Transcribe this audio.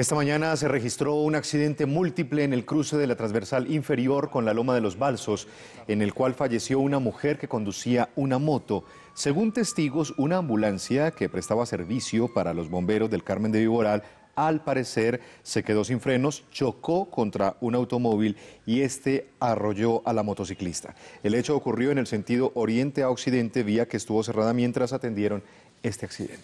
Esta mañana se registró un accidente múltiple en el cruce de la transversal inferior con la Loma de los Balsos, en el cual falleció una mujer que conducía una moto. Según testigos, una ambulancia que prestaba servicio para los bomberos del Carmen de Viboral, al parecer se quedó sin frenos, chocó contra un automóvil y este arrolló a la motociclista. El hecho ocurrió en el sentido oriente a occidente, vía que estuvo cerrada mientras atendieron este accidente.